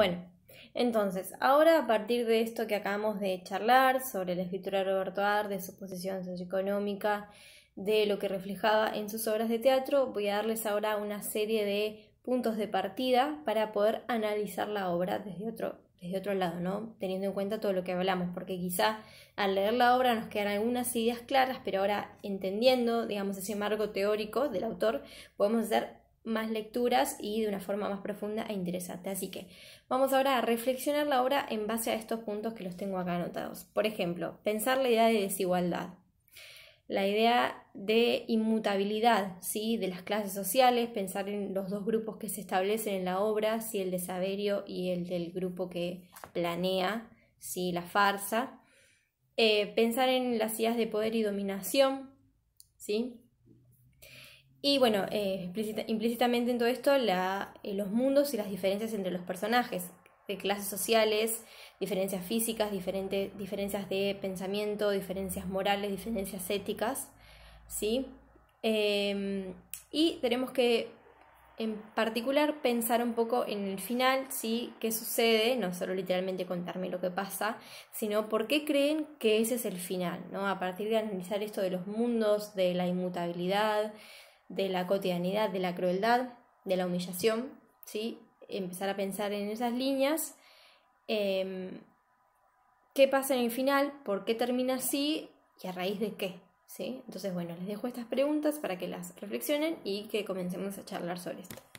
Bueno, entonces, ahora a partir de esto que acabamos de charlar sobre la escritura de Roberto Ar, de su posición socioeconómica, de lo que reflejaba en sus obras de teatro, voy a darles ahora una serie de puntos de partida para poder analizar la obra desde otro, desde otro lado, ¿no? Teniendo en cuenta todo lo que hablamos, porque quizá al leer la obra nos quedan algunas ideas claras, pero ahora entendiendo, digamos, ese marco teórico del autor, podemos hacer más lecturas y de una forma más profunda e interesante. Así que vamos ahora a reflexionar la obra en base a estos puntos que los tengo acá anotados. Por ejemplo, pensar la idea de desigualdad, la idea de inmutabilidad ¿sí? de las clases sociales, pensar en los dos grupos que se establecen en la obra, si el de Saberio y el del grupo que planea si la farsa. Eh, pensar en las ideas de poder y dominación, ¿sí? Y bueno, eh, implícitamente en todo esto, la, eh, los mundos y las diferencias entre los personajes, de clases sociales, diferencias físicas, diferentes, diferencias de pensamiento, diferencias morales, diferencias éticas, ¿sí? Em, y tenemos que, en particular, pensar un poco en el final, ¿sí? ¿Qué sucede? No solo literalmente contarme lo que pasa, sino por qué creen que ese es el final, ¿no? A partir de analizar esto de los mundos, de la inmutabilidad, de la cotidianidad, de la crueldad, de la humillación, ¿sí? empezar a pensar en esas líneas. Em, ¿Qué pasa en el final? ¿Por qué termina así? ¿Y a raíz de qué? ¿Sí? Entonces, bueno, les dejo estas preguntas para que las reflexionen y que comencemos a charlar sobre esto.